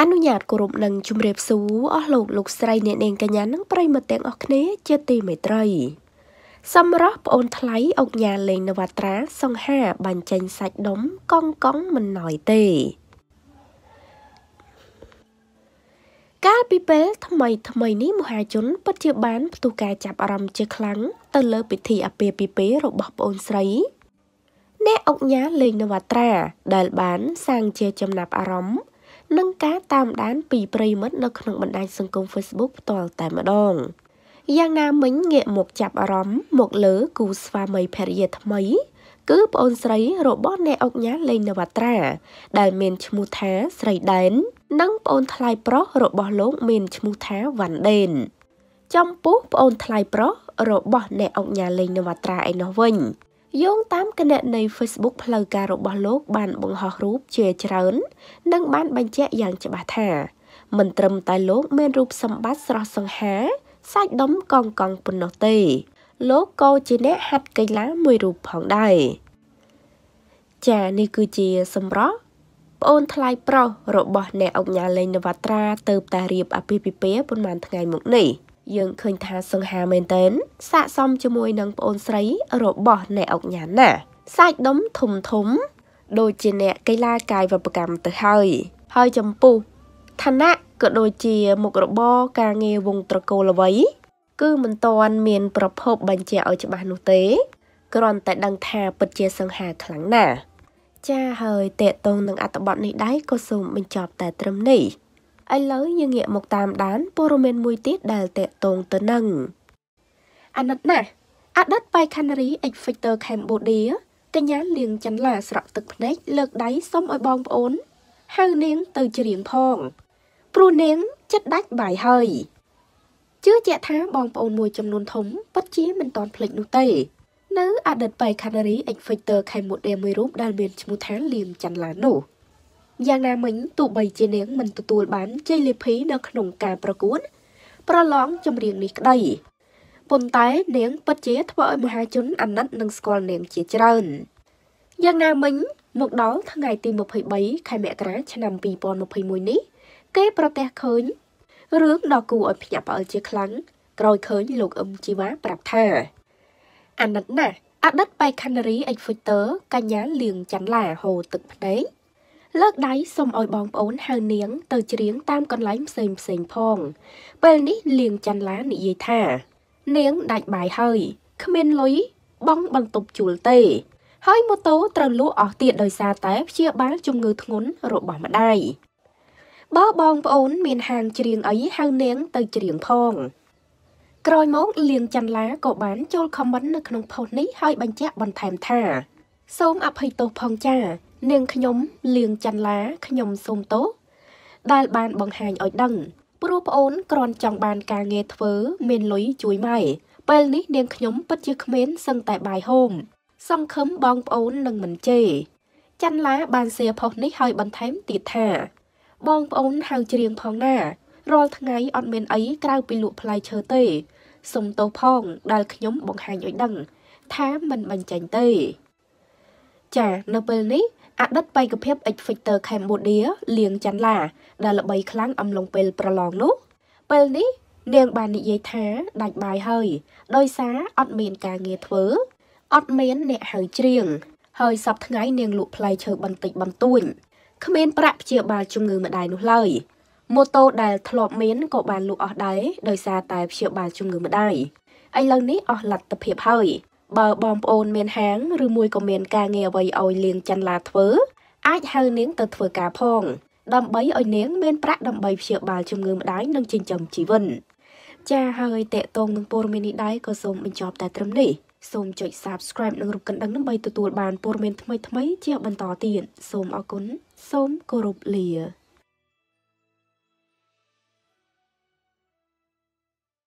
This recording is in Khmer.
អនុញ្ញាតគោរពនឹងជំរាបសួរអស់លោកលោកស្រីអ្នកនាងកញ្ញានិងប្រិមត្តទាំងអស់គ្នាជាទីមេត្រីសម្រាប់ប្អូនថ្លៃអុកញ៉ាលេងនវត្រាសង្ហាបាញ់ចេញសាច់ដុំកង់កង់មិនណយទេកាលពីពេលថ្មីថ្មីនេះមហាជនពិតជាបានផ្ទុះការចាប់អារម្មណ៍ជាខ្លាំងទៅលើពិធីអាពាហ៍ពិពាហ៍របស់ប្អូនស្រីអ្នកអុកញ៉ាលេងនវត្រាដែលបានសាងជាចំណាប់អារម្មណ៍និងការតាមដានពីប្រិមិត្តនៅក្នុងបណ្ដាញសង្គម Facebook ផ្ទាល់តែម្ដងយ៉ាងណាមិញងាកមកចាប់អារម្មណ៍មកលើគូស្វាមីភរិយាថ្មី គឺប្អូនស្រីរបស់អ្នកអុកញ៉ាលេងនវត្រាដែលមានឈ្មោះថាស្រីដែន និងប្អូនថ្លៃប្រុសរបស់លោកមានឈ្មោះថាវ៉ាន់ដេនចំពោះប្អូនថ្លៃប្រុសរបស់អ្នកអុកញ៉ាលេងនវត្រាឯនោះវិញយោងតាមគណនី Facebook ផ្លូវការរបស់លោក បានបង្ហោះរូបជាច្រើន និងបានបញ្ជាក់យ៉ាងច្បាស់ថា មិនត្រឹមតែលោកមានរូបសម្បត្តិស្រស់សង្ហា សាច់ដុំកងកងប៉ុណ្ណោះទេលោកក៏ជាអ្នកហាត់កីឡាមួយរូបផងដែរចានេះគឺជាសម្រាប់ប្អូនថ្លៃប្រុសរបស់អ្នកអង្គការលេងនវត្រាទៅតែរៀបអភិភិពាប៉ុន្មានថ្ងៃមុខនេះ។យើងឃើញថាសង្ហាមែនទែនស័កសមជាមួយនឹងប្អូនស្រី របស់អ្នកអុកញ៉ាណា សាច់ដុំធំធំ ដូចជាអ្នកកីឡាកាយវិបកម្មទៅហើយហើយចម្ពុះឋានៈក៏ដូចជាមុខរបរការងារវងត្រកូលអ្វី គឺមិនទាន់មានប្រភព បញ្ជាក់ឲ្យច្បាស់នោះទេគ្រាន់តែ ដឹងថាពិតជា សង្ហាខ្លាំងណាស់ចាហើយតេតងនឹងអត្តបទនេះដែរក៏សូមបញ្ចប់តែត្រឹមនេះឥឡូវយើងងាកមកតាមដានព័ត៌មានមួយទៀតដែលតកតងទៅនឹងអាណិតណាស់អតីតបៃខានរី X Factor Cambodia កញ្ញាលៀងចន្ទឡាស្រក់ទឹកភ្នែកលើកដៃសុំឲ្យបងប្អូនហៅនាងទៅច្រៀងផង ព្រោះនាងចិត្តដាច់បាយហើយជឿជាក់ថាបងប្អូនមួយចំនួនធំពិតជាមិនតន់ភ្លេចនោះទេ នៅអតីតបៃខានរី X Factor Cambodia មួយរូបដែលមានឈ្មោះថាលៀងចន្ទឡានោះយ៉ាងណាមិញទោះបីជានាងមិនទទួលបានជ័យលាភីនៅក្នុងការប្រកួតប្រឡងចម្រៀងនេះក្តីប៉ុន្តែនាងពិតជាធ្វើឲ្យមហាជនអាណិតនិងស្គាល់នាងជាច្រើនយ៉ាងណាមិញមកដល់ថ្ងៃទី23ខែមករាឆ្នាំ2021នេះ គេប្រទះឃើញរឿងដ៏គួរឲ្យភ្ញាក់ផ្អើលជាខ្លាំងក្រោយឃើញលោកអឹមជីវ៉ាប្រាប់ថាអាណិតណាស់អតីតបេក្ខនារីអេកហ្វិតើកញ្ញាលៀងច័ន្ទឡាហូទឹកភ្នែកលើកដៃសុំឲ្យបងប្អូនហៅនាងទៅច្រៀងតាមកន្លែងផ្សេងផ្សេងផងពេលនេះលៀងច័ន្ទឡានិយាយថា នាងដាច់បាយហើយគ្មានលុយបងបន្ទប់ជួលទេហើយម៉ូតូត្រូវលក់អស់ទៀតដោយសារតែព្យាបាលជំងឺធ្ងន់របស់ម្ដាយបើបងប្អូនមានហាងច្រៀងអីហៅនាងទៅច្រៀងផងក្រោយមកលៀងច័ន្ទឡាក៏បានចូលខមមិននៅក្នុងផុសនេះហើយបញ្ជាក់បន្ថែមថា សូមអភ័យទោសផងចានាងខ្ញុំលៀងចន្ទឡាខ្ញុំសូមទោសដែល បានបង្ហាញឲ្យដឹង ព្រោះប្អូនគ្រាន់ចង់បានការងារធ្វើមានលុយជួយម៉ែពេលនេះនាងខ្ញុំពិតជាគ្មានសឹងតែបាយហូមសង្ឃឹមបងប្អូននឹងមិនជេរចន្ទឡា បានសៀផុសនេះឲ្យបន្ថែមទៀតថាបងប្អូនហៅច្រៀងផងណារាល់ថ្ងៃអត់មាន អីក្រៅពីលក់ផ្លែឈើទេសុំទោសផង ដែលខ្ញុំបង្ហាញឲ្យដឹងថាមិនបញ្ចេញទេ ចានៅពេលនេះអតីតបេក្ខភាព X Factor Cambodia លៀងច័ន្ទឡាដែលល្បីខ្លាំងអំឡុងពេលប្រឡងនោះពេលនេះ នាងបាននិយាយថាដាច់បាយហើយ ដោយសារអត់មានការងារធ្វើអត់មាន អ្នកហៅច្រៀងហើយសប្ថ្ងៃនាងលក់ផ្លែឈើបន្តិចបន្តួចគ្មានប្រាក់ព្យាបាលជំងឺម្ដាយនោះឡើយម៉ូតូដែលធ្លាប់មានក៏បានលក់អស់ដែរដោយសារតែព្យាបាលជំងឺម្ដាយឥឡូវនេះអស់លទ្ធភាពហើយបើបងប្អូនមានហាងឬមួយក៏មាន ការងារអ្វីឲ្យលៀងចន្លាធ្វើអាចហៅនាងទៅធ្វើការផង ដើម្បីឲ្យនាង មានប្រាក់ដើម្បីព្យាបាលជំងឺម្ដាយនិងចិញ្ចឹមជីវិតចាហើយតេតងនឹងព័ត៌មាននេះដែរក៏សូមបញ្ចប់តែត្រឹមនេះសូមចុច Subscribe និងរូបកណ្ដឹងដើម្បីទទួល បានព័ត៌មានថ្មីៗជាបន្តទៀតសូមអរគុណសូមគោរពលា